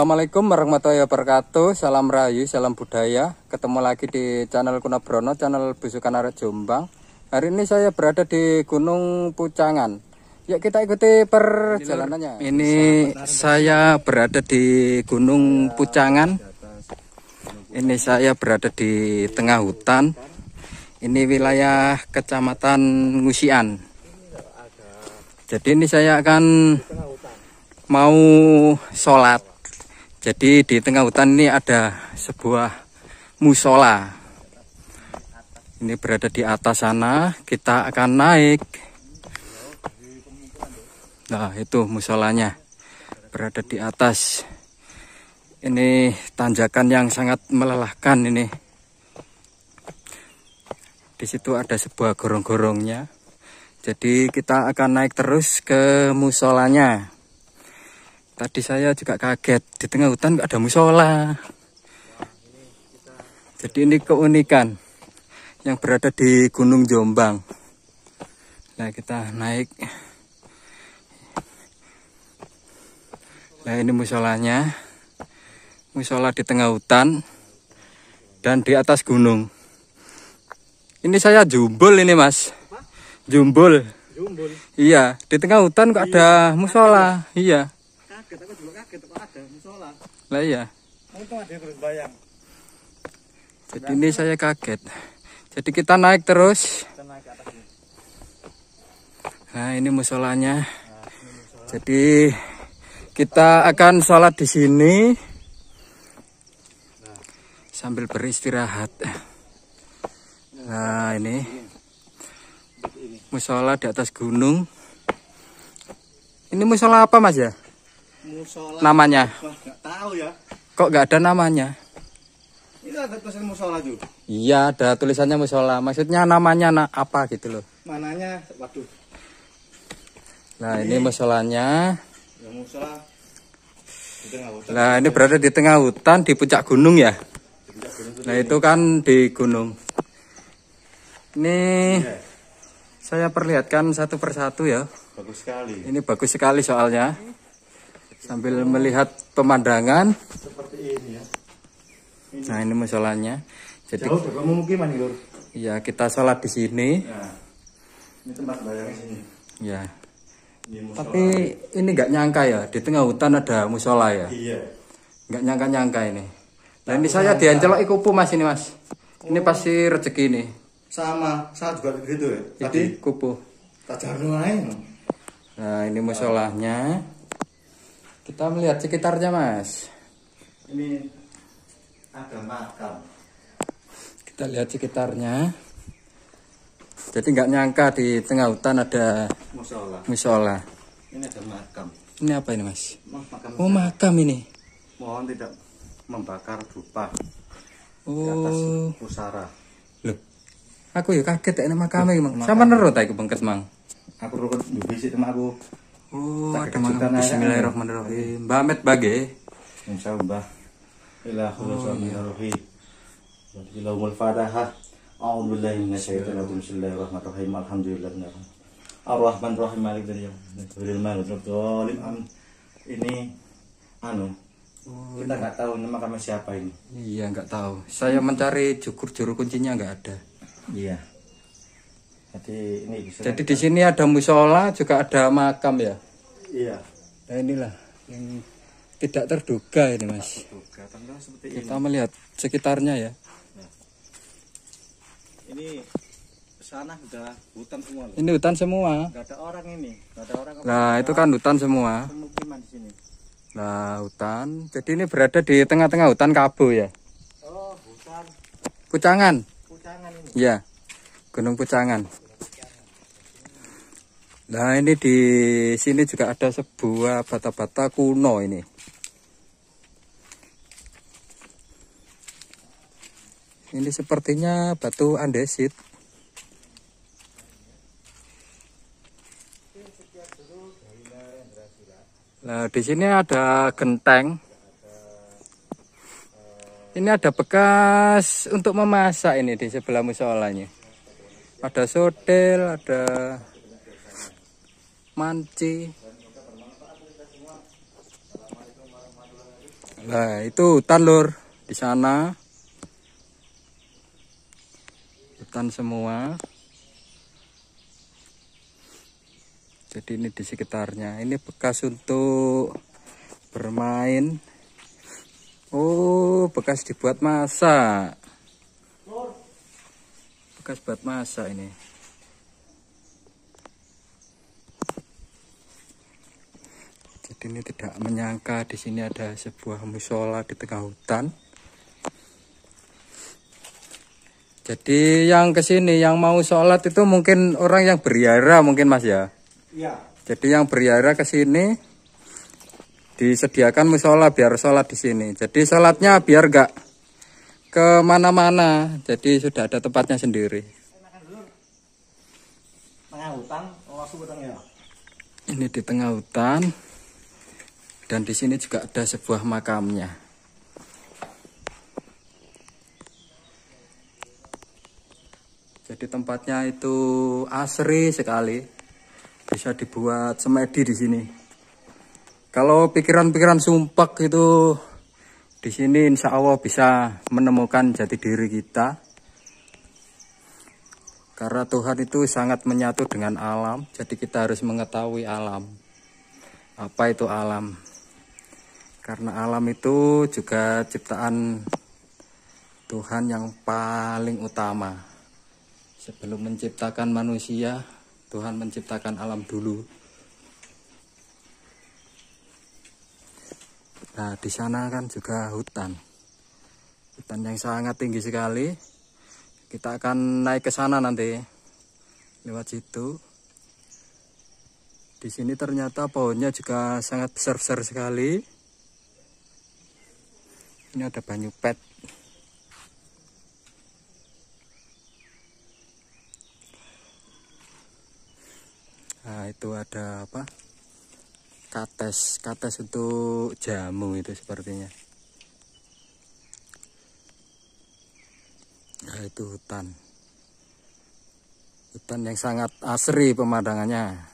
Assalamualaikum warahmatullahi wabarakatuh Salam Rayu, salam budaya Ketemu lagi di channel Kuna Brono, channel Busukan Jombang Hari ini saya berada di Gunung Pucangan Ya kita ikuti perjalanannya Ini saya berada di Gunung Pucangan Ini saya berada di tengah hutan Ini wilayah kecamatan Ngusian Jadi ini saya akan mau sholat jadi di tengah hutan ini ada sebuah musola. Ini berada di atas sana, kita akan naik. Nah, itu musolanya. Berada di atas. Ini tanjakan yang sangat melelahkan ini. Di situ ada sebuah gorong-gorongnya. Jadi kita akan naik terus ke musolanya. Tadi saya juga kaget di tengah hutan nggak ada musola. Jadi ini keunikan yang berada di Gunung Jombang. Nah kita naik. Nah ini musolanya, musola di tengah hutan dan di atas gunung. Ini saya jumbul ini mas, jumbul. Jumbul. Iya, di tengah hutan kok iya, ada musola. Iya kaget aku juga kaget kok ada musola lah iya untung ada terus bayang jadi ini saya kaget jadi kita naik terus nah ini musolanya nah, jadi kita akan sholat di sini sambil beristirahat nah ini musola di atas gunung ini musola apa mas ya? musola namanya Wah, gak tahu ya kok nggak ada namanya itu ada tulisan musola tuh iya ada tulisannya musola maksudnya namanya na apa gitu loh mananya waduh nah ini, ini musolanya ya, musola Nah ini berada di tengah hutan di puncak gunung ya. nah itu kan di gunung. Ini iya. saya perlihatkan satu persatu ya. Bagus sekali. Ini bagus sekali soalnya sambil melihat pemandangan seperti ini ya ini. nah ini musolanya jadi jauh dari pemukiman lur ya kita sholat di sini ya. ini tempat bayang sini ya ini tapi ini nggak nyangka ya di tengah hutan ada musola ya iya nggak nyangka nyangka ini nah ini saya diancelok ikupu mas ini mas oh. ini pasti rezeki ini sama saya juga begitu ya tadi kupu tak jarno nah ini musolahnya kita melihat sekitarnya, Mas. Ini ada makam. Kita lihat sekitarnya. Jadi nggak nyangka di tengah hutan ada musola. Musola. Ini ada makam. Ini apa ini, Mas? Makam. Oh, makam ini. Mohon tidak membakar dupa. Oh. Di atas oh. pusara. Loh. Aku ya kaget ini makam iki, Sama nerut aku bengkes, Mang. Aku rukun sih sama aku. Oh, ada mana ya. Bismillahirrahmanirrahim. Mbak Ahmed Bage. Insyaallah. Allah. Ila khulasullahi oh, Ilaumul Fatihah. A'udzu billahi minasyaitonir rajim. Bismillahirrahmanirrahim. Alhamdulillahirabbil ar Rahim Malik dari yang Zalim Am. Ini anu oh, kita iya. nggak tahu nama kami siapa ini. Iya nggak tahu. Saya mencari cukur juru kuncinya nggak ada. Iya. Jadi ini Jadi di sini ada musola juga ada makam ya. Iya. Nah inilah yang tidak terduga ini mas. Terduga. terduga. Seperti Kita ini. melihat sekitarnya ya. Nah. Ini sana sudah hutan semua. Loh. Ini hutan semua. Gak ada orang ini. Gak ada orang. Nah itu kan hutan semua. Pemukiman di sini. Nah hutan. Jadi ini berada di tengah-tengah hutan kabu ya. Oh hutan. Kucangan. Kucangan ini. Iya. Gunung Pucangan. Nah ini di sini juga ada sebuah bata-bata kuno ini. Ini sepertinya batu andesit. Nah, di sini ada genteng. Ini ada bekas untuk memasak ini di sebelah musolanya ada sodel ada manci nah itu hutan lur di sana hutan semua jadi ini di sekitarnya ini bekas untuk bermain Oh bekas dibuat masak bekas buat masak ini jadi ini tidak menyangka di sini ada sebuah musola di tengah hutan jadi yang kesini yang mau sholat itu mungkin orang yang beriara mungkin mas ya iya jadi yang beriara kesini disediakan musola biar sholat di sini jadi sholatnya biar gak kemana-mana jadi sudah ada tempatnya sendiri ya? ini di tengah hutan dan di sini juga ada sebuah makamnya jadi tempatnya itu asri sekali bisa dibuat semedi di sini kalau pikiran-pikiran sumpek itu di sini insya Allah bisa menemukan jati diri kita. Karena Tuhan itu sangat menyatu dengan alam, jadi kita harus mengetahui alam. Apa itu alam? Karena alam itu juga ciptaan Tuhan yang paling utama. Sebelum menciptakan manusia, Tuhan menciptakan alam dulu. Nah, di sana kan juga hutan. Hutan yang sangat tinggi sekali. Kita akan naik ke sana nanti. Lewat situ. Di sini ternyata pohonnya juga sangat besar-besar sekali. Ini ada banyu pet. Nah, itu ada apa? kates kates itu jamu itu sepertinya nah itu hutan hutan yang sangat asri pemandangannya